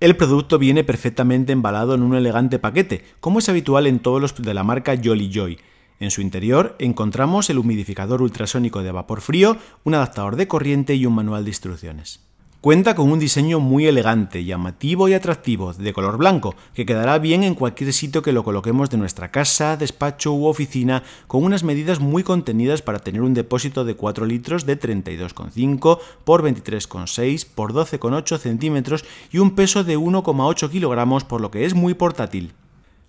El producto viene perfectamente embalado en un elegante paquete, como es habitual en todos los de la marca Jolly Joy. En su interior encontramos el humidificador ultrasónico de vapor frío, un adaptador de corriente y un manual de instrucciones. Cuenta con un diseño muy elegante, llamativo y atractivo, de color blanco, que quedará bien en cualquier sitio que lo coloquemos de nuestra casa, despacho u oficina, con unas medidas muy contenidas para tener un depósito de 4 litros de 32,5 por 23,6 por 12,8 centímetros y un peso de 1,8 kilogramos, por lo que es muy portátil.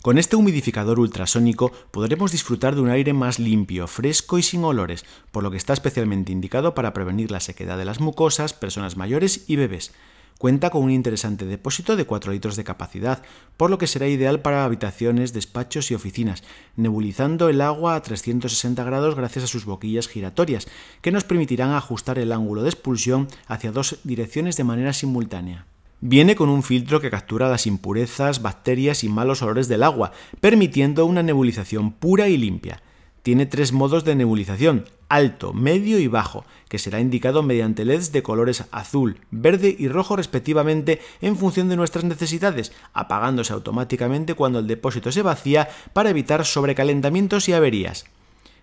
Con este humidificador ultrasónico podremos disfrutar de un aire más limpio, fresco y sin olores, por lo que está especialmente indicado para prevenir la sequedad de las mucosas, personas mayores y bebés. Cuenta con un interesante depósito de 4 litros de capacidad, por lo que será ideal para habitaciones, despachos y oficinas, nebulizando el agua a 360 grados gracias a sus boquillas giratorias, que nos permitirán ajustar el ángulo de expulsión hacia dos direcciones de manera simultánea. Viene con un filtro que captura las impurezas, bacterias y malos olores del agua, permitiendo una nebulización pura y limpia. Tiene tres modos de nebulización, alto, medio y bajo, que será indicado mediante LEDs de colores azul, verde y rojo respectivamente en función de nuestras necesidades, apagándose automáticamente cuando el depósito se vacía para evitar sobrecalentamientos y averías.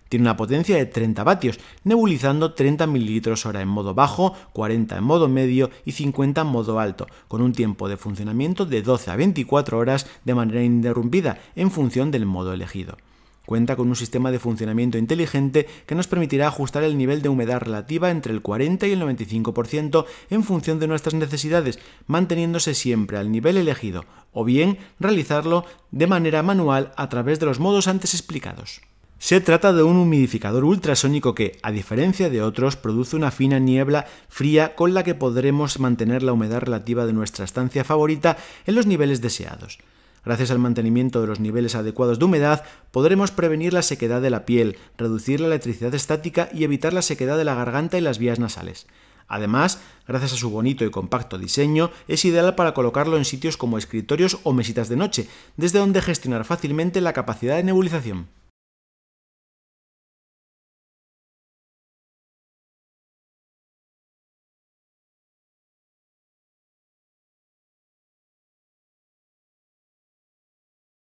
Tiene una potencia de 30 vatios, nebulizando 30 ml hora en modo bajo, 40 en modo medio y 50 en modo alto, con un tiempo de funcionamiento de 12 a 24 horas de manera interrumpida en función del modo elegido. Cuenta con un sistema de funcionamiento inteligente que nos permitirá ajustar el nivel de humedad relativa entre el 40 y el 95% en función de nuestras necesidades, manteniéndose siempre al nivel elegido, o bien realizarlo de manera manual a través de los modos antes explicados. Se trata de un humidificador ultrasónico que, a diferencia de otros, produce una fina niebla fría con la que podremos mantener la humedad relativa de nuestra estancia favorita en los niveles deseados. Gracias al mantenimiento de los niveles adecuados de humedad, podremos prevenir la sequedad de la piel, reducir la electricidad estática y evitar la sequedad de la garganta y las vías nasales. Además, gracias a su bonito y compacto diseño, es ideal para colocarlo en sitios como escritorios o mesitas de noche, desde donde gestionar fácilmente la capacidad de nebulización.